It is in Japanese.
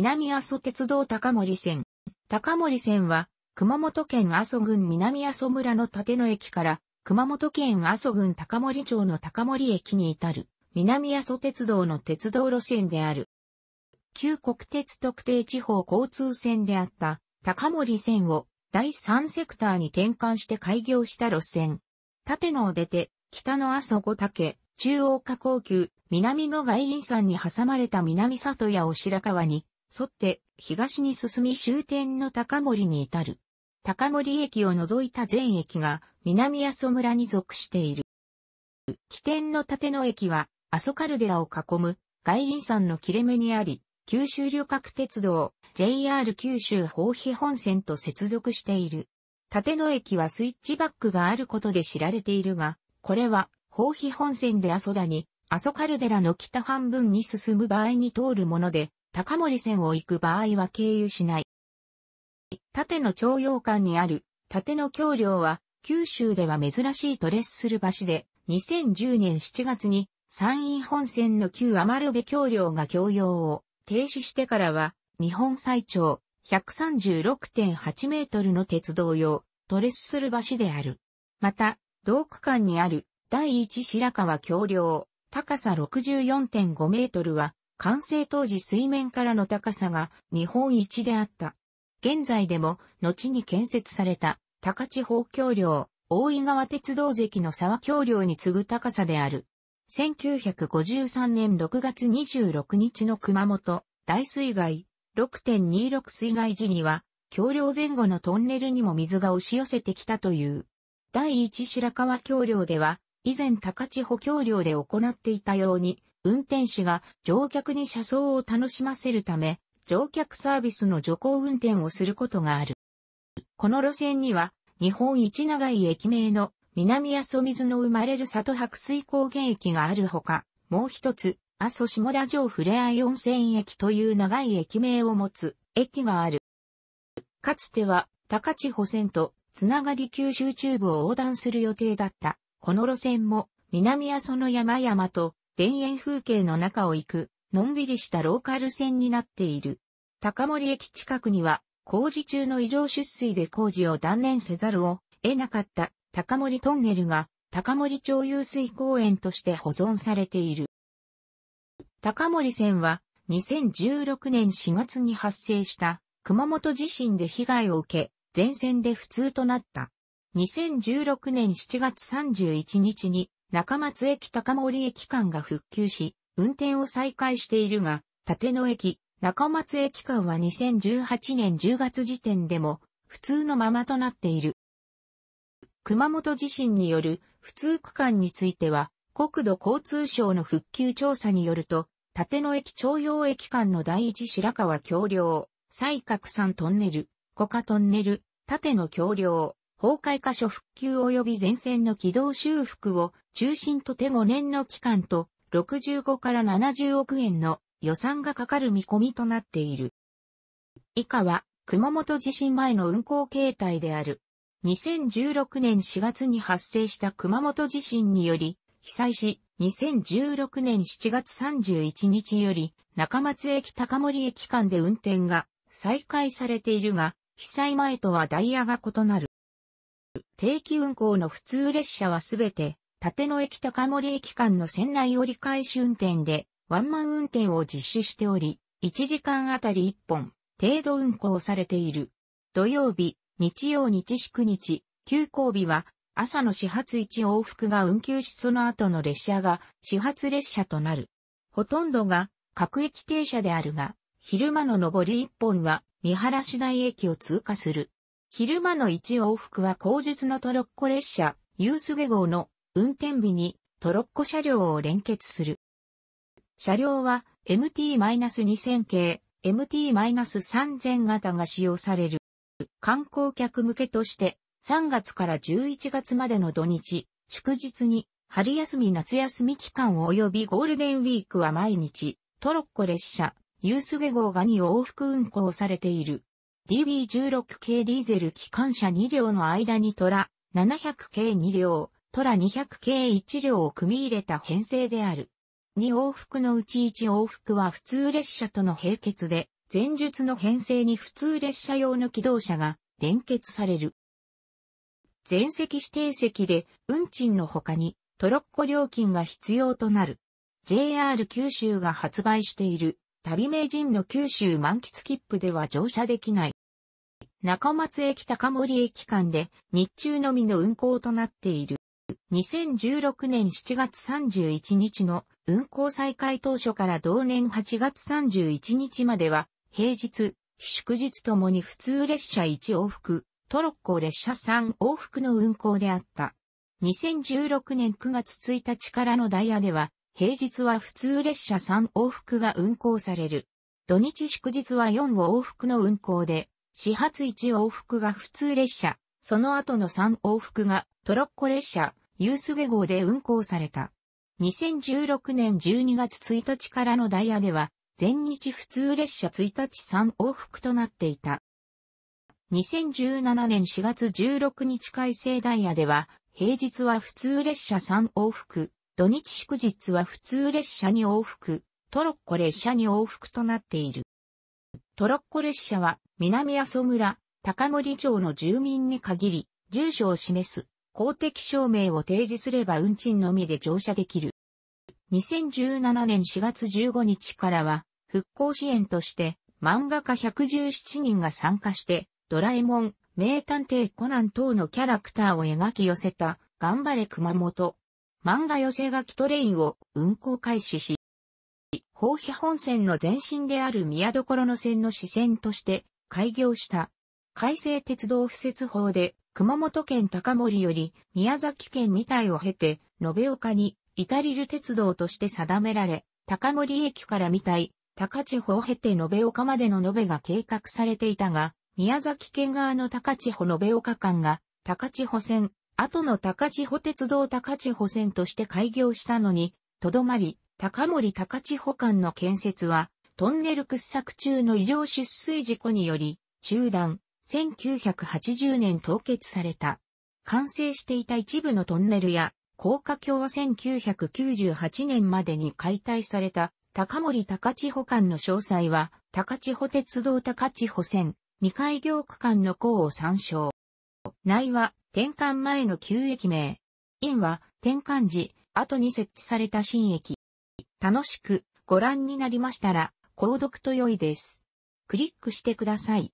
南阿蘇鉄道高森線。高森線は、熊本県阿蘇郡南阿蘇村の立野駅から、熊本県阿蘇郡高森町の高森駅に至る、南阿蘇鉄道の鉄道路線である。旧国鉄特定地方交通線であった高森線を第3セクターに転換して開業した路線。縦野を出て、北の阿蘇五岳、中央加工級、南の外輪山に挟まれた南里やお白川に、沿って東に進み終点の高森に至る。高森駅を除いた全駅が南阿蘇村に属している。起点の立野駅は阿蘇カルデラを囲む外輪山の切れ目にあり、九州旅客鉄道 JR 九州宝庇本線と接続している。立野駅はスイッチバックがあることで知られているが、これは宝庇本線で阿蘇田に阿蘇カルデラの北半分に進む場合に通るもので、高森線を行く場合は経由しない。縦の徴用間にある縦の橋梁は九州では珍しいトレッスル橋で2010年7月に山陰本線の旧余部橋梁が供用を停止してからは日本最長136.8メートルの鉄道用トレッスル橋である。また、同区間にある第一白川橋梁高さ64.5メートルは完成当時水面からの高さが日本一であった。現在でも、後に建設された、高千穂橋梁、大井川鉄道関の沢橋梁に次ぐ高さである。1953年6月26日の熊本大水害6.26水害時には、橋梁前後のトンネルにも水が押し寄せてきたという。第一白川橋梁では、以前高千穂橋梁で行っていたように、運転士が乗客に車窓を楽しませるため、乗客サービスの徐行運転をすることがある。この路線には、日本一長い駅名の南阿蘇水の生まれる里白水高原駅があるほか、もう一つ、阿蘇下田城ふれあい温泉駅という長い駅名を持つ駅がある。かつては、高千穂線とつながり九州中部を横断する予定だった。この路線も、南阿蘇の山々と田園風景の中を行く、のんびりしたローカル線になっている。高森駅近くには、工事中の異常出水で工事を断念せざるを得なかった高森トンネルが高森町遊水公園として保存されている。高森線は2016年4月に発生した熊本地震で被害を受け、全線で不通となった。2016年7月31日に中松駅高森駅間が復旧し、運転を再開しているが、立野駅、中松駅間は2018年10月時点でも、普通のままとなっている。熊本地震による普通区間については、国土交通省の復旧調査によると、立野駅徴用駅間の第一白川橋梁、西角山トンネル、小賀トンネル、縦の橋梁、崩壊箇所復旧及び前線の軌道修復を中心とて5年の期間と65から70億円の予算がかかる見込みとなっている。以下は熊本地震前の運行形態である。2016年4月に発生した熊本地震により被災し、2016年7月31日より中松駅高森駅間で運転が再開されているが、被災前とはダイヤが異なる。定期運行の普通列車はすべて、立野駅高森駅間の線内折り返し運転で、ワンマン運転を実施しており、1時間あたり1本、程度運行されている。土曜日、日曜日祝日、休校日は、朝の始発1往復が運休しその後の列車が始発列車となる。ほとんどが各駅停車であるが、昼間の上り1本は見晴らし台駅を通過する。昼間の一往復は後日のトロッコ列車、ユースゲ号の運転日にトロッコ車両を連結する。車両は MT-2000 系、MT-3000 型が使用される。観光客向けとして3月から11月までの土日、祝日に春休み夏休み期間及びゴールデンウィークは毎日、トロッコ列車、ユースゲ号が2往復運行されている。DB16 系ディーゼル機関車2両の間にトラ700系2両、トラ200系1両を組み入れた編成である。2往復のうち1往復は普通列車との並結で、前述の編成に普通列車用の機動車が連結される。全席指定席で運賃の他にトロッコ料金が必要となる。JR 九州が発売している旅名人の九州満喫切符では乗車できない。中松駅高森駅間で日中のみの運行となっている。2016年7月31日の運行再開当初から同年8月31日までは平日、祝日ともに普通列車1往復、トロッコ列車3往復の運行であった。2016年9月1日からのダイヤでは、平日は普通列車3往復が運行される。土日祝日は4往復の運行で、始発1往復が普通列車、その後の3往復がトロッコ列車、ユースゲ号で運行された。2016年12月1日からのダイヤでは、全日普通列車1日3往復となっていた。2017年4月16日改正ダイヤでは、平日は普通列車3往復、土日祝日は普通列車2往復、トロッコ列車2往復となっている。トロッコ列車は南阿蘇村、高森町の住民に限り、住所を示す公的証明を提示すれば運賃のみで乗車できる。2017年4月15日からは、復興支援として、漫画家117人が参加して、ドラえもん、名探偵コナン等のキャラクターを描き寄せた、頑張れ熊本。漫画寄せ書きトレインを運行開始し、宝庇本線の前身である宮所の線の支線として、開業した。改正鉄道敷設法で、熊本県高森より宮崎県未体を経て、延岡に至りる鉄道として定められ、高森駅から未体、高千穂を経て延岡までの延べが計画されていたが、宮崎県側の高千穂延岡間が、高千穂線、後の高千穂鉄道高千穂線として開業したのに、とどまり、高森高千穂間の建設は、トンネル掘削中の異常出水事故により、中断、1980年凍結された。完成していた一部のトンネルや、高架橋は1998年までに解体された、高森高千穂間の詳細は、高千穂鉄道高千穂線、未開業区間の項を参照。内は、転換前の旧駅名。院は、転換時、後に設置された新駅。楽しくご覧になりましたら、購読と良いです。クリックしてください。